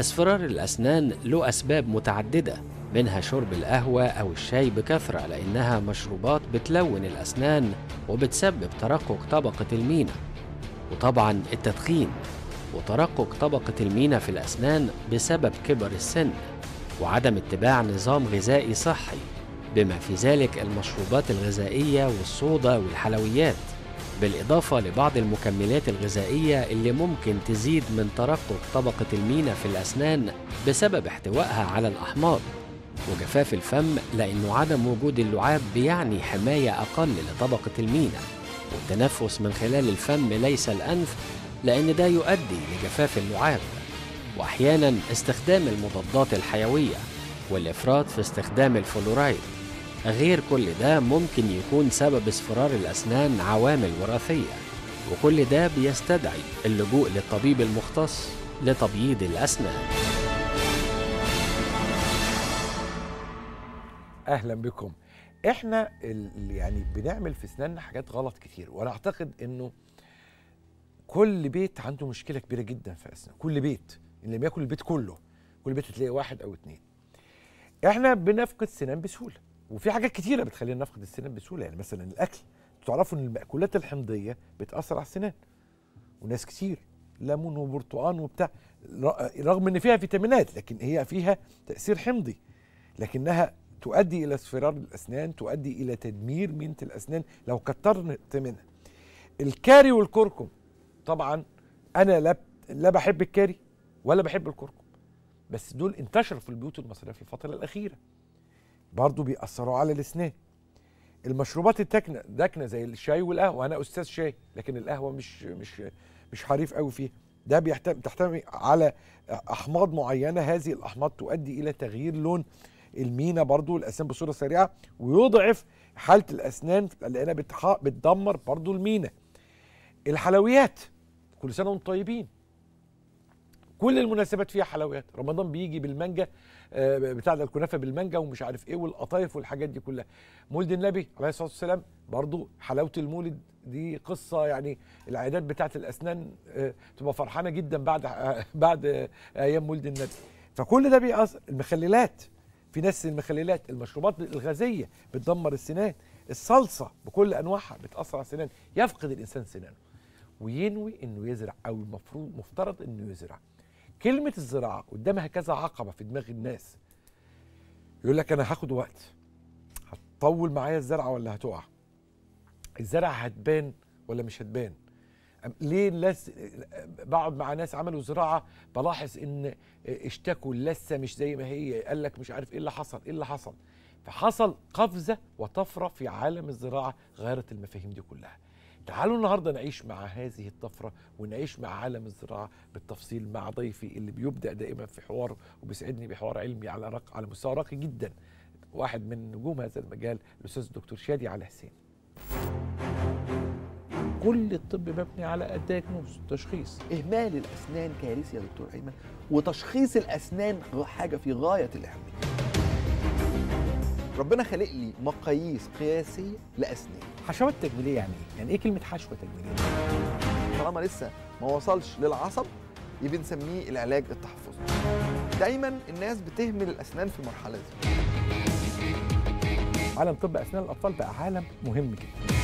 اصفرار الأسنان له أسباب متعددة منها شرب القهوة أو الشاي بكثرة لأنها مشروبات بتلون الأسنان وبتسبب ترقق طبقة المينا وطبعا التدخين وترقق طبقة المينا في الأسنان بسبب كبر السن وعدم اتباع نظام غذائي صحي بما في ذلك المشروبات الغذائية والصودا والحلويات بالإضافة لبعض المكملات الغذائية اللي ممكن تزيد من ترقق طبقة المينا في الأسنان بسبب احتوائها على الأحماض وجفاف الفم لأنه عدم وجود اللعاب بيعني حماية أقل لطبقة المينا والتنفس من خلال الفم ليس الأنف لأن ده يؤدي لجفاف اللعاب وأحيانا استخدام المضادات الحيوية والإفراط في استخدام الفلورايد غير كل ده ممكن يكون سبب اصفرار الأسنان عوامل وراثية وكل ده بيستدعي اللجوء للطبيب المختص لتبييض الأسنان أهلا بكم احنا يعني بنعمل في اسناننا حاجات غلط كتير وانا اعتقد انه كل بيت عنده مشكله كبيره جدا في اسنان كل بيت اللي لم البيت كله كل بيت تلاقي واحد او اتنين احنا بنفقد سنان بسهوله وفي حاجات كتيره بتخلينا نفقد السنان بسهوله يعني مثلا الاكل تعرفوا ان المأكولات الحمضيه بتاثر على السنان وناس كتير ليمون وبرتقان وبتاع رغم ان فيها فيتامينات لكن هي فيها تاثير حمضي لكنها تؤدي الى اصفرار الاسنان تؤدي الى تدمير مينه الاسنان لو كترت منها الكاري والكركم طبعا انا لا لا بحب الكاري ولا بحب الكركم بس دول انتشروا في البيوت المصريه في الفتره الاخيره برضو بيأثروا على الاسنان المشروبات التكنة دكنة زي الشاي والقهوة أنا أستاذ شاي لكن القهوة مش مش مش حريف قوي فيها ده بتحتوي على أحماض معينة هذه الأحماض تؤدي إلى تغيير لون المينا برضو الأسنان بصورة سريعة ويضعف حالة الأسنان لأنها بتدمر برضو المينا الحلويات كل سنة وانتم طيبين كل المناسبات فيها حلويات رمضان بيجي بالمانجا آه، بتاع ده الكنافه بالمانجا ومش عارف ايه والقطايف والحاجات دي كلها مولد النبي عليه الصلاه والسلام برضو حلاوه المولد دي قصه يعني العيادات بتاعه الاسنان آه، تبقى فرحانه جدا بعد آه، بعد ايام مولد النبي فكل ده بيأثر المخللات في ناس المخللات المشروبات الغازيه بتدمر السنان الصلصه بكل انواعها بتاثر على السنان يفقد الانسان سنانه وينوي انه يزرع او المفروض مفترض انه يزرع كلمه الزراعه قدامها كذا عقبه في دماغ الناس يقول لك انا هاخد وقت هتطول معايا الزرعه ولا هتقع الزرعه هتبان ولا مش هتبان ليه لس بقعد مع ناس عملوا زراعه بلاحظ ان اشتكوا اللثه مش زي ما هي قال لك مش عارف ايه اللي حصل ايه اللي حصل فحصل قفزه وطفره في عالم الزراعه غيرت المفاهيم دي كلها تعالوا النهارده نعيش مع هذه الطفره ونعيش مع عالم الزراعه بالتفصيل مع ضيفي اللي بيبدا دائما في حوار وبيسعدني بحوار علمي على رق على مستوى راقي جدا واحد من نجوم هذا المجال الاستاذ الدكتور شادي على حسين كل الطب مبني على الدياجنوز تشخيص اهمال الاسنان كارثه يا دكتور ايمن وتشخيص الاسنان حاجه في غايه الاهميه ربنا خلق لي مقاييس قياسيه لاسنان حشوه تجميليه يعني ايه؟ يعني ايه كلمه حشوه تجميليه؟ طالما لسه ما وصلش للعصب يبقى نسميه العلاج التحفظي. دايما الناس بتهمل الاسنان في المرحله دي. عالم طب اسنان الاطفال بقى عالم مهم جدا.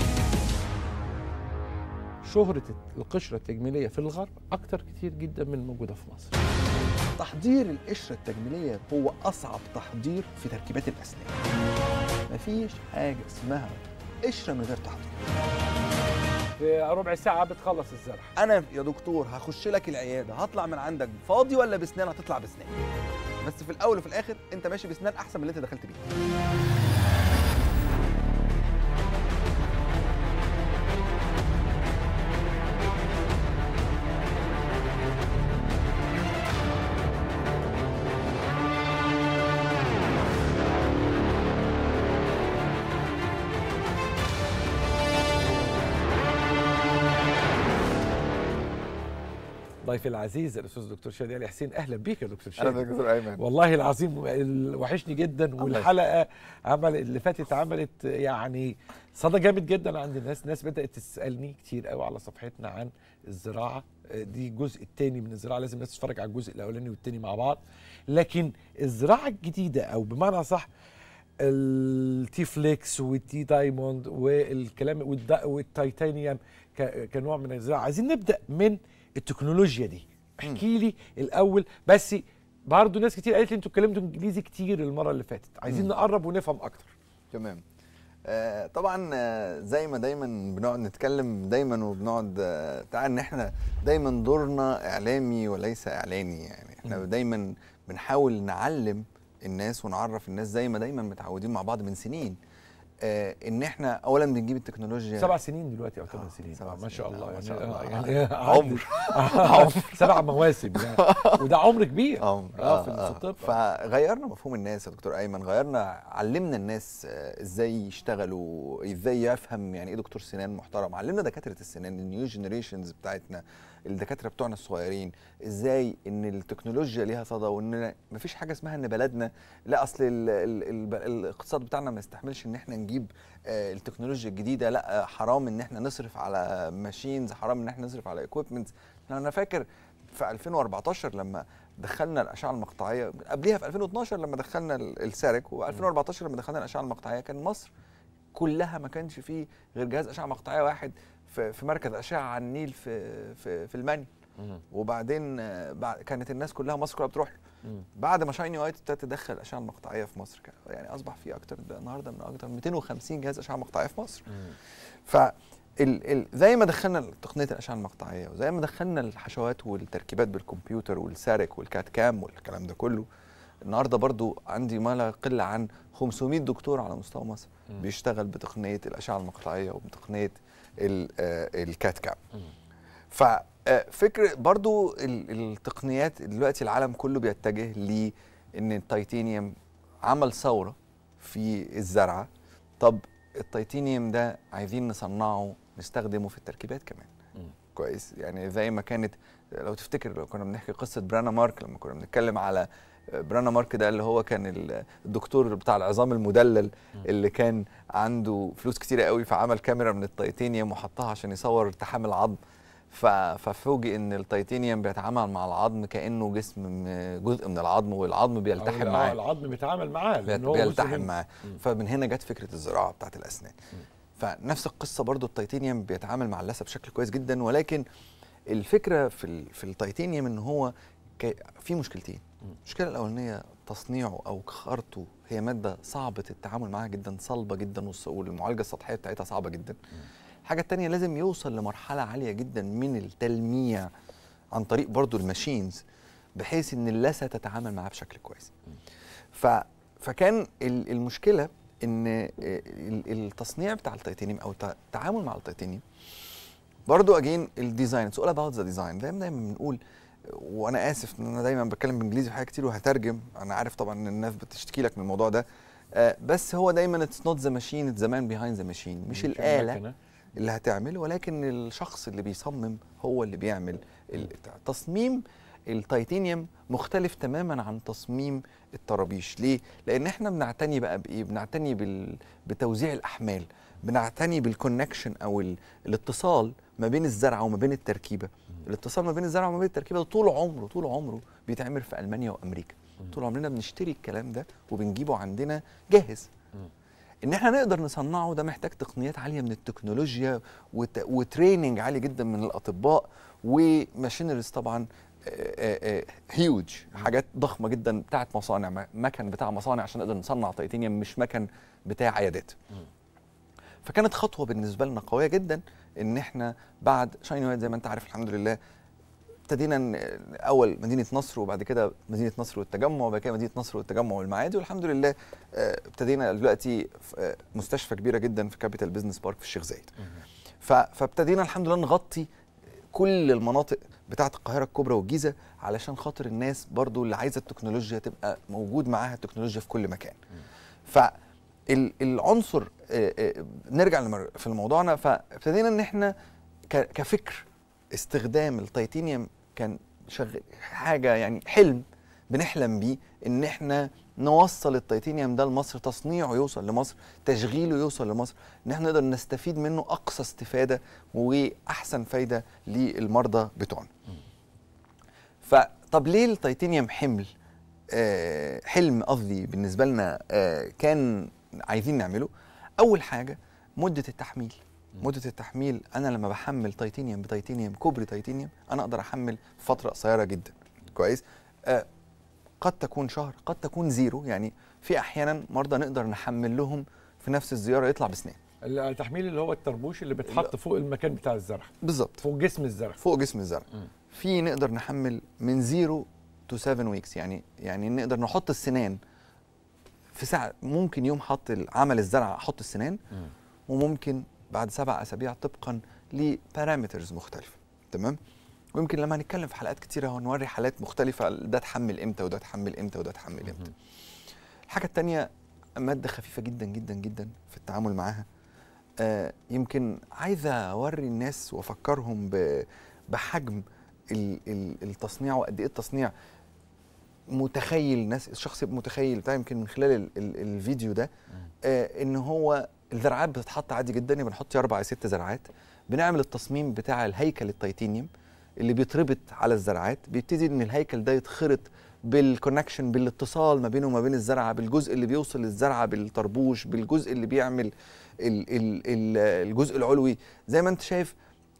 شهرة القشرة التجميلية في الغرب أكتر كتير جدا من الموجودة في مصر تحضير القشرة التجميلية هو أصعب تحضير في تركيبات الأسنان مفيش حاجة اسمها قشره من غير تحضير في ربع ساعه بتخلص الزرع انا يا دكتور هخش لك العياده هطلع من عندك فاضي ولا بسنان هتطلع بسنان بس في الاول وفي الاخر انت ماشي بسنان احسن من اللي انت دخلت بيه ضيفي العزيز الاستاذ الدكتور شادي علي حسين اهلا بيك يا دكتور شادي اهلا بيك دكتور ايمن والله العظيم وحشني جدا والحلقه عمل اللي فاتت عملت يعني صدى جامد جدا عند الناس الناس بدات تسالني كتير قوي على صفحتنا عن الزراعه دي الجزء الثاني من الزراعه لازم الناس تتفرج على الجزء الاولاني والثاني مع بعض لكن الزراعه الجديده او بمعنى صح التي فليكس والتي دايموند والكلام والتيتانيوم كنوع من الزراعه عايزين نبدا من التكنولوجيا دي احكي لي الاول بس برضه ناس كتير قالت لي انتوا اتكلمتوا انجليزي كتير المره اللي فاتت عايزين نقرب ونفهم اكتر تمام آه، طبعا آه، زي ما دايما بنقعد نتكلم دايما وبنقعد آه، تعال ان احنا دايما دورنا اعلامي وليس اعلاني يعني احنا دايما بنحاول نعلم الناس ونعرف الناس زي ما دايما متعودين مع بعض من سنين آه، ان احنا اولا بنجيب التكنولوجيا سبع سنين دلوقتي او ثمان آه، سنين سبع آه، ما يعني شاء الله ما شاء الله يعني عمر عمر سبع مواسم يعني وده عمر كبير عمر اه في الطب فغيرنا مفهوم الناس يا دكتور ايمن غيرنا علمنا الناس ازاي يشتغلوا ازاي يفهم يعني ايه دكتور سنان محترم علمنا دكاتره السنان النيو جنريشنز بتاعتنا الدكاتره بتوعنا الصغيرين ازاي ان التكنولوجيا ليها صدى وان مفيش حاجه اسمها ان بلدنا لا اصل الـ الـ الـ الاقتصاد بتاعنا ما يستحملش ان احنا نجيب آه، التكنولوجيا الجديده لا آه، حرام ان احنا نصرف على ماشينز حرام ان احنا نصرف على ايكويبمنتس انا فاكر في 2014 لما دخلنا الاشعه المقطعيه قبليها في 2012 لما دخلنا السارك و2014 لما دخلنا الاشعه المقطعيه كان مصر كلها ما كانش فيه غير جهاز اشعه مقطعيه واحد في, في مركز اشعه على النيل في في, في المانيا وبعدين آه، كانت الناس كلها مصر كلها بتروح له بعد ما شايني وايت ابتدت تدخل الاشعه المقطعيه في مصر يعني اصبح في اكتر النهارده من اكتر 250 جهاز اشعه مقطعيه في مصر ف زي ما دخلنا تقنيه الاشعه المقطعيه وزي ما دخلنا الحشوات والتركيبات بالكمبيوتر والسارك والكات كام والكلام ده كله النهارده برضو عندي ما لا يقل عن 500 دكتور على مستوى مصر بيشتغل بتقنيه الاشعه المقطعيه وبتقنيه آه، الكات كام ففكر آه، برضو التقنيات دلوقتي العالم كله بيتجه لان التيتانيوم عمل ثوره في الزرعه طب التيتانيوم ده عايزين نصنعه نستخدمه في التركيبات كمان م. كويس يعني زي ما كانت لو تفتكر لو كنا بنحكي قصه برانا مارك لما كنا بنتكلم على برانا مارك ده اللي هو كان الدكتور بتاع العظام المدلل اللي كان عنده فلوس كتيرة قوي فعمل كاميرا من التيتانيوم وحطها عشان يصور التحام العظم ففوجئ ان التيتانيوم بيتعامل مع العظم كانه جسم جزء من العظم والعظم بيلتحم معاه العظم بيتعامل معاه بيلتحم معاه فمن هنا جت فكره الزراعه بتاعت الاسنان فنفس القصه برضو التيتانيوم بيتعامل مع اللثه بشكل كويس جدا ولكن الفكره في في التيتانيوم ان هو في مشكلتين المشكله الاولانيه تصنيعه او كخارته هي ماده صعبه التعامل معاها جدا صلبه جدا والمعالجه السطحيه بتاعتها صعبه جدا الحاجه الثانيه لازم يوصل لمرحله عاليه جدا من التلميع عن طريق برضو الماشينز بحيث ان اللثه تتعامل معاه بشكل كويس ف فكان المشكله ان التصنيع بتاع التيتانيوم او التعامل مع التيتانيوم برضو اجين الديزاين سؤال اباوت ذا ديزاين دايما دايما بنقول وانا اسف ان انا دايما بتكلم بالانجليزي في حاجات كتير وهترجم انا عارف طبعا ان الناس بتشتكي لك من الموضوع ده آه بس هو دايما اتس نوت ذا ماشين اتس مان بيهايند ذا ماشين مش الاله آه. اللي هتعمل ولكن الشخص اللي بيصمم هو اللي بيعمل تصميم التيتانيوم مختلف تماما عن تصميم الطرابيش ليه لان احنا بنعتني بقى بايه بنعتني بال... بتوزيع الاحمال بنعتني بالكونكشن او ال... الاتصال ما بين الزرعه وما بين التركيبه الاتصال ما بين الزرع وما بين التركيبه ده طول عمره طول عمره بيتعمل في المانيا وامريكا طول عمرنا بنشتري الكلام ده وبنجيبه عندنا جاهز ان احنا نقدر نصنعه ده محتاج تقنيات عاليه من التكنولوجيا وت... وتريننج عالي جدا من الاطباء وماشينرز طبعا هيوج حاجات ضخمه جدا بتاعت مصانع مكن بتاع مصانع عشان نقدر نصنع تيتانيوم يعني مش مكن بتاع عيادات فكانت خطوه بالنسبه لنا قويه جدا ان احنا بعد شاين زي ما انت عارف الحمد لله ابتدينا اول مدينه نصر وبعد كده مدينه نصر والتجمع وبعد كده مدينه نصر والتجمع والمعادي والحمد لله آه، ابتدينا دلوقتي آه، مستشفى كبيره جدا في كابيتال بزنس بارك في الشيخ زايد فابتدينا الحمد لله نغطي كل المناطق بتاعه القاهره الكبرى والجيزه علشان خاطر الناس برضو اللي عايزه التكنولوجيا تبقى موجود معاها التكنولوجيا في كل مكان ف العنصر آه، آه، نرجع في موضوعنا فابتدينا ان احنا كفكر استخدام التيتانيوم كان شغل حاجه يعني حلم بنحلم بيه ان احنا نوصل التيتانيوم ده لمصر تصنيعه يوصل لمصر تشغيله يوصل لمصر ان احنا نقدر نستفيد منه اقصى استفاده واحسن فايده للمرضى بتوعنا فطب ليه التيتانيوم حمل آه حلم قصدي بالنسبه لنا آه كان عايزين نعمله اول حاجه مده التحميل مده التحميل انا لما بحمل تيتانيوم بتيتانيوم كوبري تيتانيوم انا اقدر احمل فتره قصيره جدا كويس آه قد تكون شهر قد تكون زيرو يعني في احيانا مرضى نقدر نحمل لهم في نفس الزياره يطلع بسنان التحميل اللي هو الطربوش اللي بيتحط فوق المكان بتاع الزرع بالظبط فوق جسم الزرع فوق جسم الزرع في نقدر نحمل من زيرو تو 7 ويكس يعني يعني نقدر نحط السنان في ساعه ممكن يوم حط عمل الزرع احط السنان وممكن بعد سبع اسابيع طبقا لبارامترز مختلفه تمام ويمكن لما هنتكلم في حلقات كتيره هنوري حالات مختلفه ده اتحمل امتى وده اتحمل امتى وده اتحمل امتى الحاجه الثانيه ماده خفيفه جدا جدا جدا في التعامل معاها آه يمكن عايزه اوري الناس وافكرهم بحجم التصنيع وقد ايه التصنيع متخيل ناس الشخص متخيل بتاع يمكن من خلال الفيديو ده آه ان هو الزرعات بتتحط عادي جدا بنحط اربع ست زرعات بنعمل التصميم بتاع الهيكل التيتانيوم اللي بيتربط على الزرعات بيبتدي ان الهيكل ده يتخرط بالكونكشن بالاتصال ما بينه وما بين الزرعه بالجزء اللي بيوصل للزرعه بالطربوش بالجزء اللي بيعمل الـ الـ الجزء العلوي زي ما انت شايف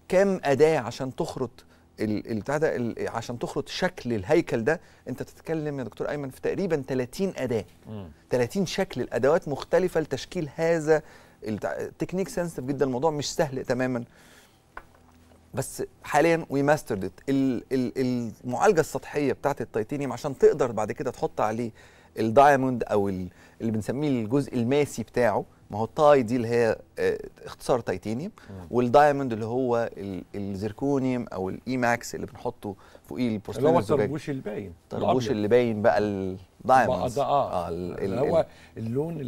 كام اداه عشان تخرط البتاع ده عشان تخلط شكل الهيكل ده انت بتتكلم يا دكتور ايمن في تقريبا 30 اداه مم. 30 شكل الادوات مختلفه لتشكيل هذا التكنيك سنسيتيف جدا الموضوع مش سهل تماما بس حاليا وي ماسترد المعالجه السطحيه بتاعت التيتانيوم عشان تقدر بعد كده تحط عليه الدايموند او اللي بنسميه الجزء الماسي بتاعه ما هو التاي دي اللي هي آه، اختصار تيتانيوم والدايموند اللي هو الزركونيوم او الاي ماكس اللي بنحطه فوقيه البورسلين اللي هو الطربوش الباين الطربوش اللي باين بقى الدايموند اه, آه اللي هو اللون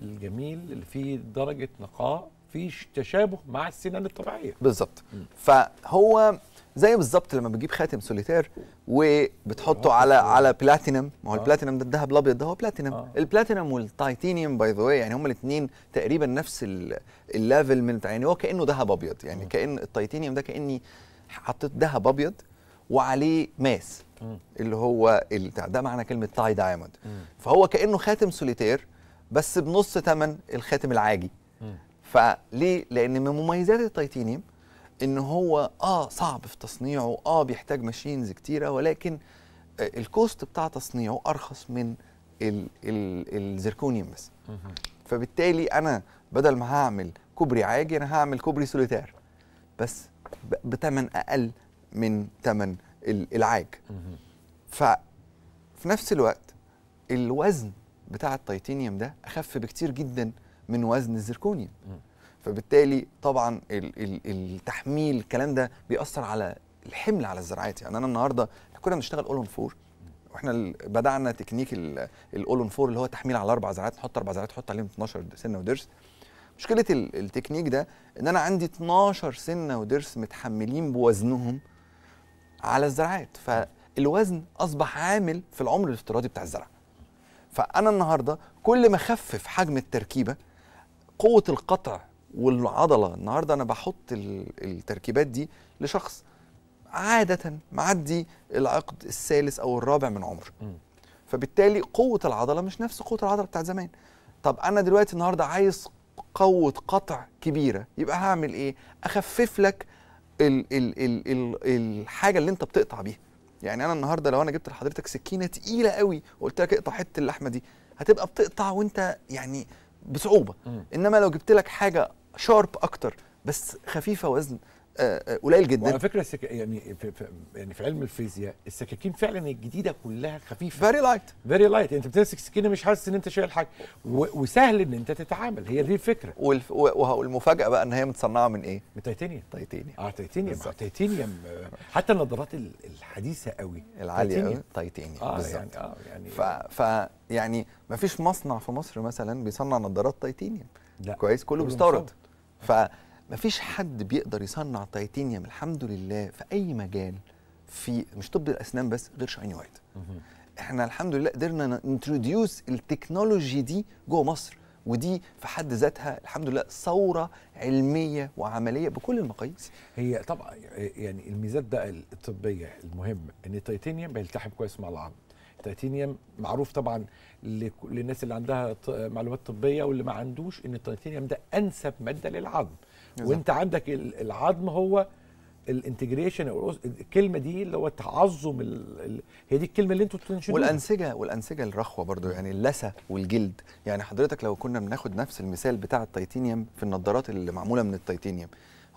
الجميل اللي فيه درجه نقاء في تشابه مع السنان الطبيعيه بالظبط فهو زي بالظبط لما بتجيب خاتم سوليتير وبتحطه آه، على على بلاتينم ما هو آه. البلاتينم ده الذهب الابيض ده هو بلاتينم آه. البلاتينم والتيتانيوم باي ذا يعني هما الاثنين تقريبا نفس الليفل من يعني هو كانه ذهب ابيض يعني آه. كان التيتانيوم ده كاني حطيت ذهب ابيض وعليه ماس اللي هو بتاع ده معنى كلمه تاي دايموند فهو كانه خاتم سوليتير بس بنص ثمن الخاتم العاجي فليه لان من مميزات التيتانيوم ان هو اه صعب في تصنيعه اه بيحتاج ماشينز كتيره ولكن آه، الكوست بتاع تصنيعه ارخص من الـ الـ الزركونيوم بس فبالتالي انا بدل ما هعمل كوبري عاجي انا هعمل كوبري سوليتير بس بثمن اقل من ثمن العاج في نفس الوقت الوزن بتاع التيتانيوم ده اخف بكتير جدا من وزن الزركونيوم فبالتالي طبعا التحميل الكلام ده بيأثر على الحمل على الزراعات يعني انا النهارده كنا بنشتغل اول فور واحنا بدانا تكنيك الاول فور اللي هو تحميل على اربع زراعات نحط اربع زراعات نحط عليهم 12 سنه ودرس مشكله التكنيك ده ان انا عندي 12 سنه ودرس متحملين بوزنهم على الزراعات فالوزن اصبح عامل في العمر الافتراضي بتاع الزرع فانا النهارده كل ما اخفف حجم التركيبه قوه القطع والعضله النهارده انا بحط التركيبات دي لشخص عاده معدي العقد الثالث او الرابع من عمره فبالتالي قوه العضله مش نفس قوه العضله بتاعت زمان طب انا دلوقتي النهارده عايز قوه قطع كبيره يبقى هعمل ايه اخفف لك الـ الـ الـ الـ الحاجه اللي انت بتقطع بيها يعني انا النهارده لو انا جبت لحضرتك سكينه تقيله قوي وقلت لك اقطع حته اللحمه دي هتبقى بتقطع وانت يعني بصعوبه انما لو جبت لك حاجه شارب اكتر بس خفيفه وزن آه، آه، قليل جدا وعلى فكره السك... يعني في... يعني في علم الفيزياء السكاكين فعلا الجديده كلها خفيفه فيري لايت فيري لايت انت بتمسك سكينه مش حاسس ان انت شايل حاجه و... وسهل ان انت تتعامل هي دي الفكره والف... والمفاجاه بقى ان هي متصنعه من ايه؟ من تيتانيوم تيتانيوم اه تيتانيوم تيتانيوم آه، حتى النظارات الحديثه قوي العاليه قوي تيتانيوم اه بالزبط. يعني اه يعني ف... ف يعني ما فيش مصنع في مصر مثلا بيصنع نظارات تيتانيوم لا كويس كله بيستورد فمفيش حد بيقدر يصنع تيتانيوم الحمد لله في اي مجال في مش طب الاسنان بس غير شايني وايت احنا الحمد لله قدرنا ننتروديوس التكنولوجي دي جوه مصر ودي في حد ذاتها الحمد لله ثوره علميه وعمليه بكل المقاييس هي طبعا يعني الميزات بقى الطبيه المهم ان التيتانيوم بيلتحم كويس مع العظم التيتانيوم معروف طبعا للناس اللي عندها معلومات طبيه واللي ما عندوش ان التيتانيوم ده انسب ماده للعظم وانت عندك العظم هو الانتجريشن الكلمه دي اللي هو تعظم هي دي الكلمه اللي انتوا بتنشدوها والانسجه والانسجه الرخوه برضو يعني اللثه والجلد يعني حضرتك لو كنا بناخد نفس المثال بتاع التيتانيوم في النضارات اللي معموله من التيتانيوم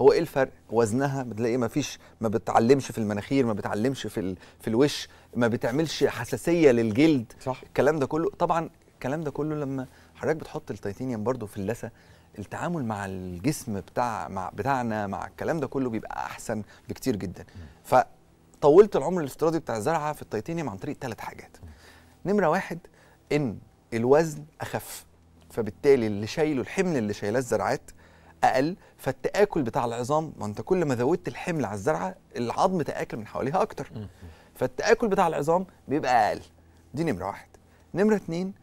هو ايه الفرق وزنها بتلاقي ما فيش ما بتعلمش في المناخير ما بتعلمش في ال... في الوش ما بتعملش حساسيه للجلد صح الكلام ده كله طبعا الكلام ده كله لما حضرتك بتحط التيتانيوم برضو في اللثه التعامل مع الجسم بتاع مع بتاعنا مع الكلام ده كله بيبقى احسن بكتير جدا فطولت العمر الافتراضي بتاع الزرعه في التيتانيوم عن طريق ثلاث حاجات نمره واحد ان الوزن اخف فبالتالي اللي شايله الحمل اللي شايلاه الزرعات اقل فالتاكل بتاع العظام ما انت كل ما زودت الحمل على الزرعه العظم تاكل من حواليها اكتر فالتاكل بتاع العظام بيبقى اقل دي نمره واحد نمره اتنين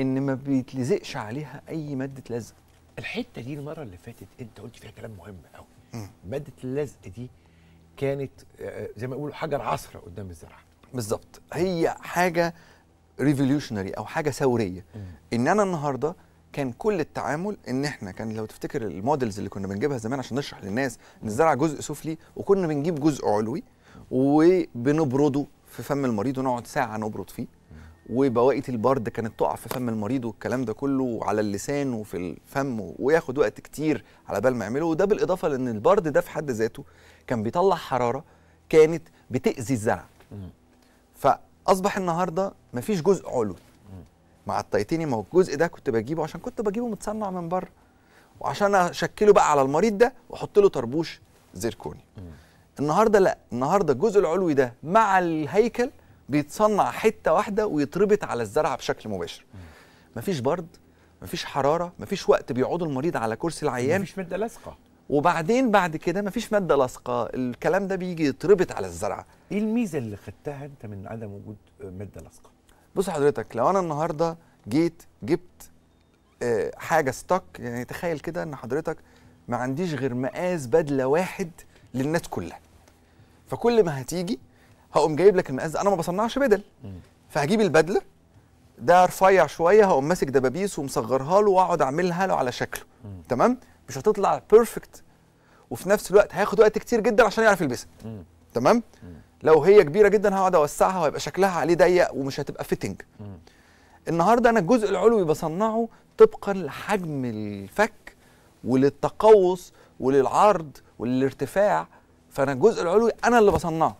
ان ما بيتلزقش عليها اي ماده لزق الحته دي المره اللي فاتت انت قلت فيها كلام مهم قوي ماده اللزق دي كانت آه، آه، زي ما يقولوا حجر عصره قدام الزرعه بالظبط هي حاجه ريفوليوشنري او حاجه ثوريه ان انا النهارده كان كل التعامل ان احنا كان لو تفتكر المودلز اللي كنا بنجيبها زمان عشان نشرح للناس ان الزرع جزء سفلي وكنا بنجيب جزء علوي وبنبرده في فم المريض ونقعد ساعه نبرد فيه وبواقي البرد كانت تقع في فم المريض والكلام ده كله على اللسان وفي الفم وياخد وقت كتير على بال ما يعمله وده بالاضافه لان البرد ده في حد ذاته كان بيطلع حراره كانت بتاذي الزرع فاصبح النهارده مفيش جزء علوي مع التيتيني ما هو الجزء ده كنت بجيبه عشان كنت بجيبه متصنع من بره وعشان اشكله بقى على المريض ده واحط له طربوش زيركوني النهارده لا النهارده الجزء العلوي ده مع الهيكل بيتصنع حته واحده ويتربط على الزرعه بشكل مباشر مفيش برد مفيش حراره مفيش وقت بيقعدوا المريض على كرسي العيان مفيش ماده لاصقه وبعدين بعد كده مفيش ماده لاصقه الكلام ده بيجي يتربط على الزرعه ايه الميزه اللي خدتها انت من عدم وجود ماده لاصقه بص حضرتك لو انا النهارده جيت جبت آه، حاجه ستوك يعني تخيل كده ان حضرتك ما عنديش غير مقاس بدله واحد للناس كلها فكل ما هتيجي هقوم جايب لك المقاس ده انا ما بصنعش بدل فهجيب البدله ده رفيع شويه هقوم ماسك دبابيس ومصغرها له واقعد اعملها له على شكله مم. تمام مش هتطلع بيرفكت وفي نفس الوقت هياخد وقت كتير جدا عشان يعرف يلبسها تمام مم. لو هي كبيره جدا هقعد اوسعها وهيبقى شكلها عليه ضيق ومش هتبقى فيتنج النهارده انا الجزء العلوي بصنعه طبقا لحجم الفك وللتقوس وللعرض وللارتفاع فانا الجزء العلوي انا اللي بصنعه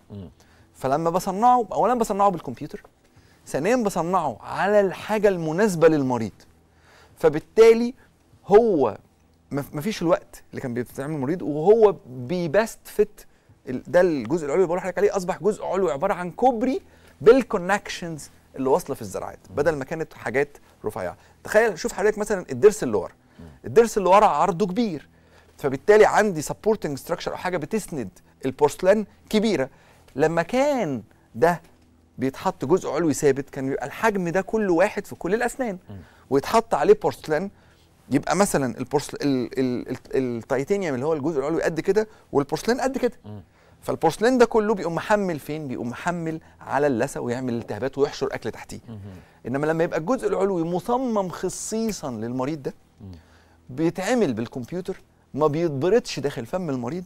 فلما بصنعه اولا بصنعه بالكمبيوتر ثانيا بصنعه على الحاجه المناسبه للمريض فبالتالي هو مفيش الوقت اللي كان بيتعمل المريض وهو بيبست فيت ده الجزء العلوي اللي بقول لحضرتك عليه اصبح جزء علوي عباره عن كوبري بالكونكشنز اللي واصله في الزراعات بدل ما كانت حاجات رفيعه تخيل شوف حضرتك مثلا الضرس اللي ورا الضرس اللي ورا عرضه كبير فبالتالي عندي سبورتنج ستراكشر او حاجه بتسند البورسلان كبيره لما كان ده بيتحط جزء علوي ثابت كان بيبقى الحجم ده كله واحد في كل الاسنان ويتحط عليه بورسلان يبقى مثلا البورسل التيتانيوم اللي هو الجزء العلوي قد كده والبورسلان قد كده فالبورسلين ده كله بيقوم محمل فين بيقوم محمل على اللثه ويعمل التهابات ويحشر اكل تحتيه انما لما يبقى الجزء العلوي مصمم خصيصا للمريض ده بيتعمل بالكمبيوتر ما بيتبردش داخل فم المريض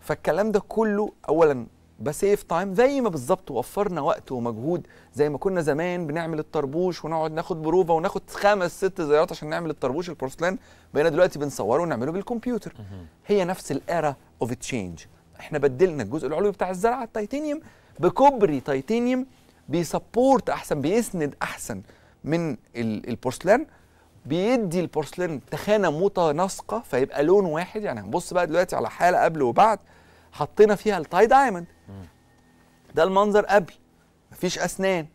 فالكلام ده كله اولا بسيف تايم زي ما بالظبط وفرنا وقت ومجهود زي ما كنا زمان بنعمل الطربوش ونقعد ناخد بروفه وناخد خمس ست زيارات عشان نعمل الطربوش البورسلين بقينا دلوقتي بنصوره ونعمله بالكمبيوتر هي نفس الارا اوف تشينج احنا بدلنا الجزء العلوي بتاع الزرعه التيتانيوم بكوبري تيتانيوم بيسبورت احسن بيسند احسن من البورسلان بيدي البورسلان تخانه متناسقه فيبقى لون واحد يعني هنبص بقى دلوقتي على حاله قبل وبعد حطينا فيها التاي دايموند ده المنظر قبل مفيش اسنان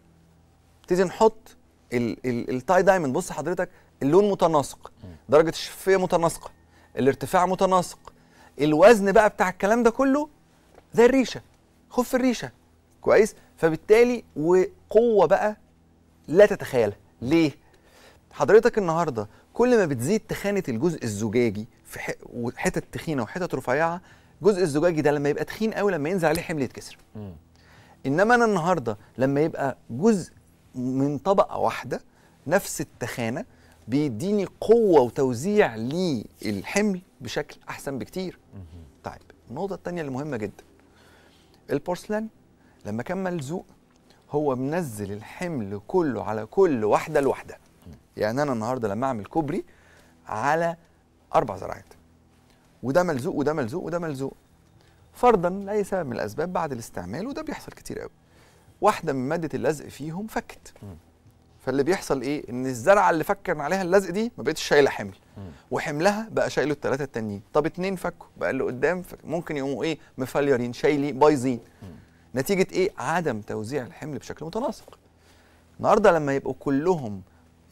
نبتدي نحط التاي دايموند بص حضرتك اللون متناسق درجه الشفافيه متناسقه الارتفاع متناسق الوزن بقى بتاع الكلام ده كله ده الريشه خف الريشه كويس فبالتالي وقوه بقى لا تتخيلها ليه حضرتك النهارده كل ما بتزيد تخانه الجزء الزجاجي في حتت تخينه وحتت رفيعه الجزء الزجاجي ده لما يبقى تخين قوي لما ينزل عليه حمل يتكسر انما انا النهارده لما يبقى جزء من طبقه واحده نفس التخانه بيديني قوه وتوزيع للحمل بشكل احسن بكتير طيب النقطه الثانيه المهمه جدا البورسلان لما كان ملزوق هو منزل الحمل كله على كل واحده لوحده يعني انا النهارده لما اعمل كوبري على اربع زراعات وده ملزوق وده ملزوق وده ملزوق فرضا لاي سبب من الاسباب بعد الاستعمال وده بيحصل كتير قوي واحده من ماده اللزق فيهم فكت فاللي بيحصل ايه ان الزرعه اللي فكر عليها اللزق دي ما بقتش شايله حمل وحملها بقى شايله الثلاثه التانيين طب اتنين فكوا بقى اللي قدام ممكن يقوموا ايه مفليرين شايلين بايظين نتيجه ايه عدم توزيع الحمل بشكل متناسق النهارده لما يبقوا كلهم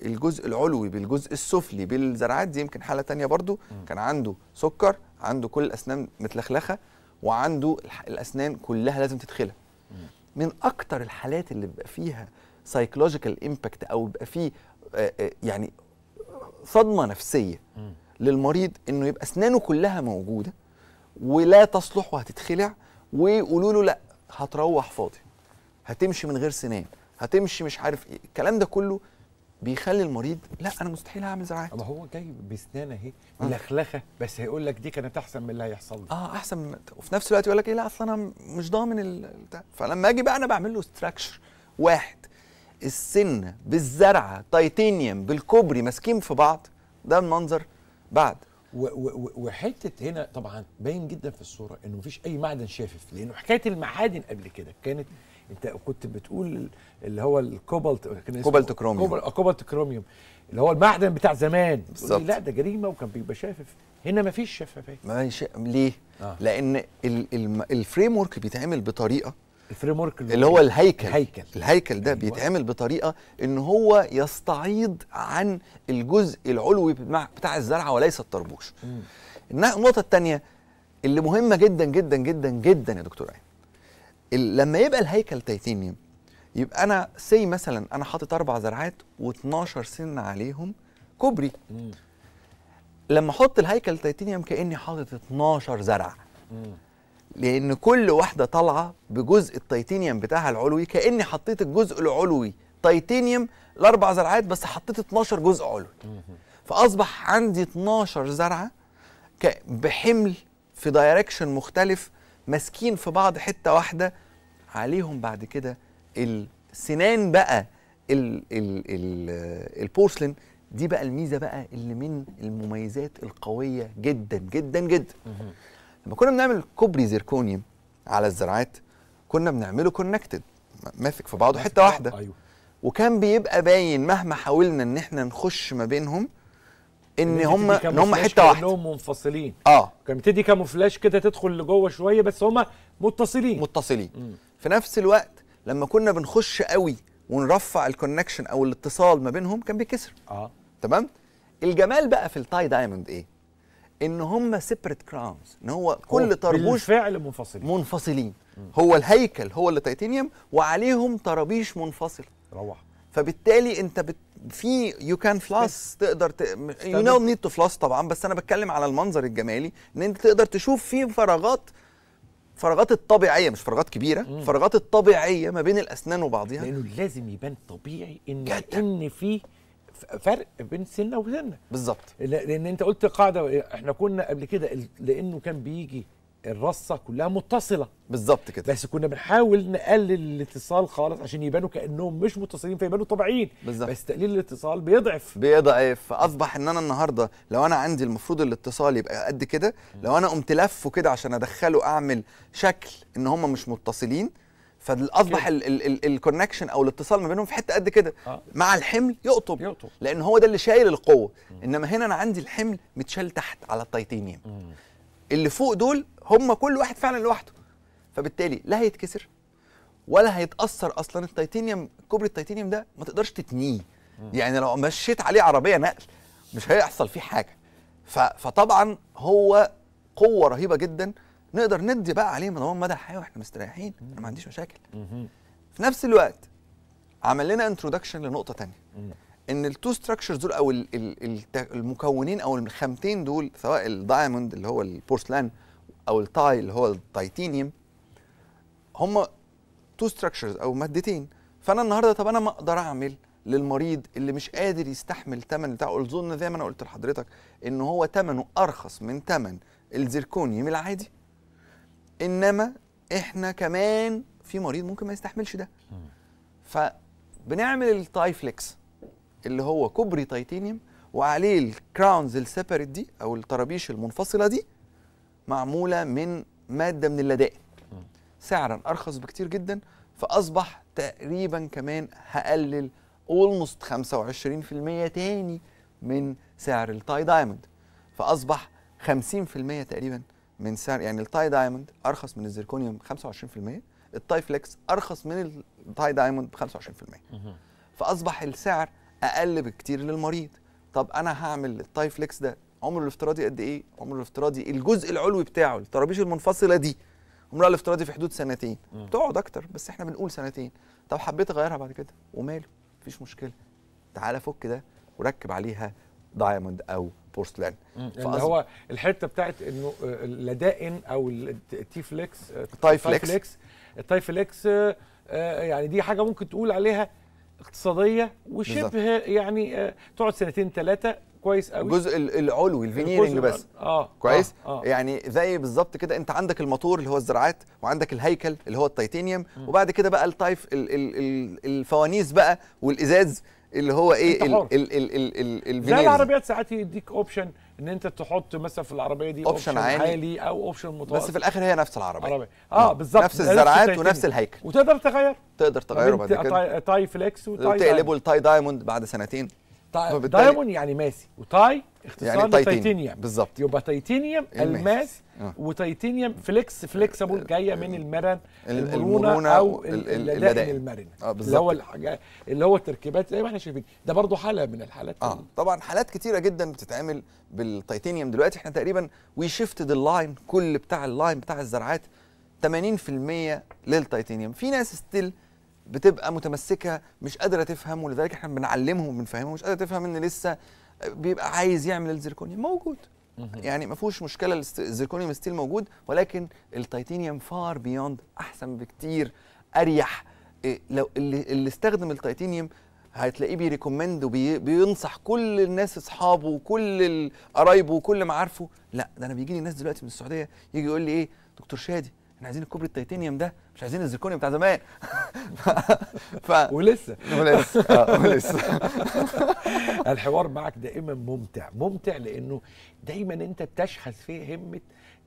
الجزء العلوي بالجزء السفلي بالزرعات دي يمكن حاله تانية برضو م. كان عنده سكر عنده كل الاسنان متلخلخه وعنده الاسنان كلها لازم تتخلى من اكتر الحالات اللي بيبقى فيها سايكولوجيكال امباكت او بيبقى فيه آه، آه، يعني صدمه نفسيه للمريض انه يبقى اسنانه كلها موجوده ولا تصلح وهتتخلع ويقولوا له لا هتروح فاضي هتمشي من غير سنان هتمشي مش عارف ايه الكلام ده كله بيخلي المريض لا انا مستحيل اعمل زراعات ما هو جاي بسنانه اهي آه. ملخلخه بس هيقول لك دي كانت احسن من اللي هيحصل لي اه احسن من وفي نفس الوقت يقول لك ايه لا اصل انا مش ضامن ال... فلما اجي بقى انا بعمل له استراكشر واحد السنه بالزرعه تيتانيوم بالكوبري ماسكين في بعض ده المنظر بعد وحته هنا طبعا باين جدا في الصوره انه مفيش اي معدن شافف لانه حكايه المعادن قبل كده كانت انت كنت بتقول اللي هو الكوبالت كوبالت كروميوم آه، كوبالت كروميوم اللي هو المعدن بتاع زمان بالظبط لا ده جريمه وكان بيبقى شافف هنا مفيش شفافيه ليه؟ آه. لان الفريم ورك بيتعمل بطريقه الفريم ورك اللي هو الهيكل الهيكل الهيكل ده أيوة. بيتعمل بطريقه ان هو يستعيض عن الجزء العلوي بتاع الزرعه وليس الطربوش النقطه الثانيه اللي مهمه جدا جدا جدا جدا يا دكتور عين لما يبقى الهيكل تيتانيوم يبقى انا سي مثلا انا حاطط اربع زرعات و12 سن عليهم كوبري لما احط الهيكل تيتانيوم كاني حاطط 12 زرع لان كل واحده طالعه بجزء التيتانيوم بتاعها العلوي كاني حطيت الجزء العلوي تيتانيوم لاربع زرعات بس حطيت 12 جزء علوي فاصبح عندي 12 زرعه بحمل في دايركشن مختلف ماسكين في بعض حته واحده عليهم بعد كده السنان بقى الـ الـ الـ البورسلين دي بقى الميزه بقى اللي من المميزات القويه جدا جدا جدا لما كنا بنعمل كوبري زيركونيوم على الزراعات كنا بنعمله كونكتد ماسك في بعضه حته واحده أيوه. وكان بيبقى باين مهما حاولنا ان احنا نخش ما بينهم ان هم ان هم حته واحده كانوا منفصلين اه كان بتدي كاموفلاش كده تدخل لجوه شويه بس هم متصلين متصلين م. في نفس الوقت لما كنا بنخش قوي ونرفع الكونكشن او الاتصال ما بينهم كان بيكسر اه تمام الجمال بقى في التاي دايموند ايه ان هم سيبريت كراونز ان هو كل طربوش بالفعل منفصلين منفصلين هو الهيكل هو اللي تيتانيوم وعليهم طرابيش منفصله روح فبالتالي انت بت في يو كان فلاس تقدر يو نو نيد تو فلاس طبعا بس انا بتكلم على المنظر الجمالي ان انت تقدر تشوف في فراغات فراغات الطبيعيه مش فراغات كبيره مم. فراغات الطبيعيه ما بين الاسنان وبعضها لانه لازم يبان طبيعي ان جدا. ان فيه فرق بين سنه وسنه بالظبط لان انت قلت قاعده احنا كنا قبل كده لانه كان بيجي الرصه كلها متصله بالظبط كده بس كنا بنحاول نقلل الاتصال خالص عشان يبانوا كانهم مش متصلين فيبانوا طبيعيين بالظبط بس تقليل الاتصال بيضعف بيضعف فاصبح ان انا النهارده لو انا عندي المفروض الاتصال يبقى قد كده لو انا قمت لفه كده عشان ادخله اعمل شكل ان هم مش متصلين فاصبح الكونكشن او الاتصال ما بينهم في حته قد كده آه. مع الحمل يقطب يقطب لان هو ده اللي شايل القوه انما هنا انا عندي الحمل متشال تحت على التيتانيوم يعني. اللي فوق دول هم كل واحد فعلا لوحده فبالتالي لا هيتكسر ولا هيتاثر اصلا التيتانيوم كوبري التيتانيوم ده ما تقدرش تتنيه يعني لو مشيت عليه عربيه نقل مش هيحصل فيه حاجه فطبعا هو قوه رهيبه جدا نقدر ندي بقى عليه مضمون مدى الحياه واحنا مستريحين انا ما عنديش مشاكل في نفس الوقت عمل لنا انترودكشن لنقطه ثانيه ان التو ستراكشرز دول او المكونين او الخامتين دول سواء الدايموند اللي هو البورسلان او التاي اللي هو التيتانيوم هم تو ستراكشرز او مادتين فانا النهارده طب انا ما اقدر اعمل للمريض اللي مش قادر يستحمل تمن بتاعه الظن زي ما انا قلت لحضرتك ان هو ثمنه ارخص من ثمن الزيركونيوم العادي انما احنا كمان في مريض ممكن ما يستحملش ده فبنعمل التاي فليكس اللي هو كوبري تيتانيوم وعليه الكراونز السيبريت دي او الطرابيش المنفصله دي معموله من ماده من اللدائن سعرا ارخص بكتير جدا فاصبح تقريبا كمان هقلل اولموست 25% تاني من سعر التاي دايموند فاصبح 50% تقريبا من سعر يعني التاي دايموند ارخص من الزيركونيوم 25% التاي فليكس ارخص من التاي دايموند ب 25% فاصبح السعر اقل بكتير للمريض طب انا هعمل التاي فليكس ده عمره الافتراضي قد ايه عمره الافتراضي الجزء العلوي بتاعه الطرابيش المنفصله دي عمرها الافتراضي في حدود سنتين بتقعد اكتر بس احنا بنقول سنتين طب حبيت اغيرها بعد كده وماله مفيش مشكله تعالى فك ده وركب عليها دايموند او البورسلان اللي يعني هو الحته بتاعت انه آه، اللدائن او التي آه، فليكس تاي فليكس التاي آه، فليكس يعني دي حاجه ممكن تقول عليها اقتصاديه وشبه يعني تقعد سنتين ثلاثه كويس قوي الجزء العلوي الفينيرنج بس اه كويس آه. آه. يعني زي بالظبط كده انت عندك الموتور اللي هو الزراعات وعندك الهيكل اللي هو التيتانيوم وبعد كده بقى التايف الفوانيس بقى والازاز اللي هو ايه ال ال ال ال ال ال زي العربيات ساعات يديك اوبشن ان انت تحط مثلا في العربيه دي اوبشن عالي, عالي او اوبشن متوسط بس في الاخر هي نفس العربيه عربية. اه بالظبط نفس الزرعات ونفس الهيكل وتقدر تغير تقدر تغيره بعد كده تاي فليكس وتاي تقلبه لتاي دايموند بعد سنتين طيب، دايموند يعني ماسي وتاي اختصار يعني تيتانيوم بالظبط يبقى تيتانيوم يعني الماس آه. وتيتانيوم فليكس فليكسبل آه، جايه آه، من آه. المرن المرونه او اللدائن المرنه آه اللي هو الحاجات اللي هو التركيبات زي ما احنا شايفين ده برضو حاله من الحالات اه طبعا حالات كتيره جدا بتتعمل بالتيتانيوم دلوقتي احنا تقريبا وي شيفتد اللاين كل بتاع اللاين بتاع الزرعات 80% للتيتانيوم في ناس ستيل بتبقى متمسكه مش قادره تفهم ولذلك احنا بنعلمهم وبنفهمهم مش قادره تفهم ان لسه بيبقى عايز يعمل الزيركونيوم موجود يعني ما فيهوش مشكله الزيركونيوم ستيل موجود ولكن التيتانيوم فار بيوند احسن بكتير اريح إيه، لو اللي, اللي استخدم التيتانيوم هتلاقيه بيريكومند وبينصح كل الناس اصحابه وكل قرايبه وكل معارفه لا ده انا بيجي لي ناس دلوقتي من السعوديه يجي يقول لي ايه دكتور شادي احنا عايزين الكوبري التيتانيوم ده مش عايزين الزيركونيوم بتاع زمان ف... ولسه ولسه آه ولسه الحوار معك دائما ممتع ممتع لانه دايما انت بتشحذ فيه همه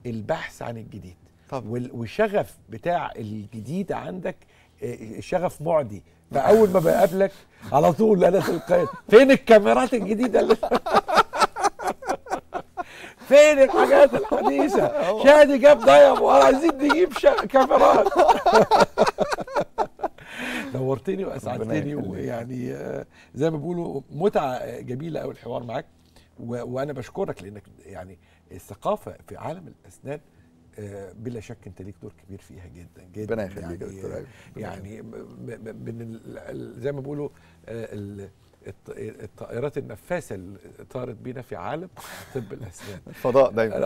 البحث عن الجديد طب. والشغف بتاع الجديد عندك آه، شغف معدي فاول ما بقابلك على طول انا تلقائي فين الكاميرات الجديده اللي فين الحاجات الحديثه شادي جاب ضيم وعايزين عايزين نجيب كاميرات نورتني واسعدتني ويعني آه، زي ما بيقولوا متعه جميله قوي الحوار معاك وانا بشكرك لانك يعني الثقافه في عالم الاسنان آه، بلا شك انت ليك دور كبير فيها جدا جدا ربنا يخليك يعني, يعني من زي ما بيقولوا آه، الطائرات النفاثه اللي طارت بينا في عالم طب الاسنان الفضاء دايما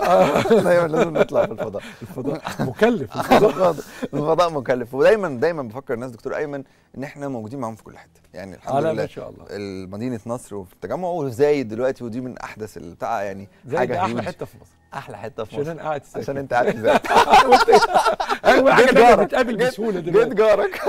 دايما لازم نطلع في الفضاء الفضاء مكلف الفضاء الفضاء مكلف ودايما دايما بفكر الناس دكتور ايمن ان احنا موجودين معاهم في كل حته يعني الحمد لله ما شاء الله مدينه نصر وفي التجمع وزايد دلوقتي ودي من احدث البتاع يعني حاجه احلى حته في مصر احلى حته في مصر عشان انا قاعد ساكت عشان انت قاعد زايد إيه؟ ايوه حاجه بتتقابل بسهوله دلوقتي جيت جارك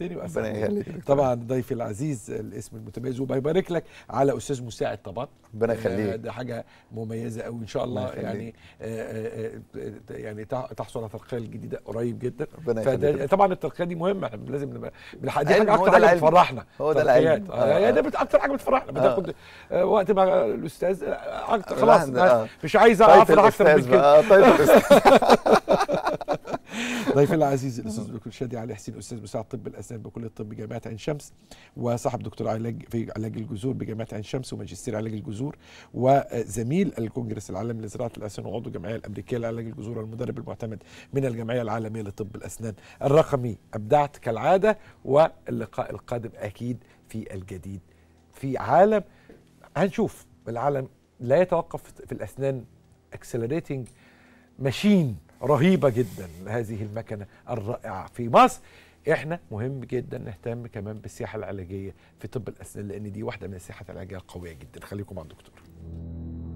نورتني يخليك طبعا ضيفي العزيز الاسم المتميز وبيبارك لك على استاذ مساعد طبعا ربنا يخليك آه، ده حاجه مميزه قوي ان شاء الله يعني آه، آه، يعني تحصل على ترقيه جديده قريب جدا ربنا يخليك طبعا الترقيه دي مهمه احنا لازم نبقى دي حاجه اكتر حاجه بتفرحنا هو ده العلم هي يعني ده اكتر حاجه بتفرحنا بتاخد وقت مع الاستاذ خلاص مش عايز اعرف اكتر من كده طيب ضيفي العزيز الاستاذ نعم. دكتور شادي علي حسين استاذ مساعد طب الاسنان بكليه الطب جامعه عين شمس وصاحب دكتور علاج في علاج الجذور بجامعه عين شمس وماجستير علاج الجذور وزميل الكونجرس العالمي لزراعه الاسنان وعضو الجمعيه الامريكيه لعلاج الجذور والمدرب المعتمد من الجمعيه العالميه لطب الاسنان الرقمي ابدعت كالعاده واللقاء القادم اكيد في الجديد في عالم هنشوف العالم لا يتوقف في الاسنان اكسلريتنج ماشين رهيبة جدا لهذه المكنة الرائعة في مصر احنا مهم جدا نهتم كمان بالسياحة العلاجية في طب الأسنان لأن دي واحدة من السياحة العلاجية القوية جدا خليكم مع الدكتور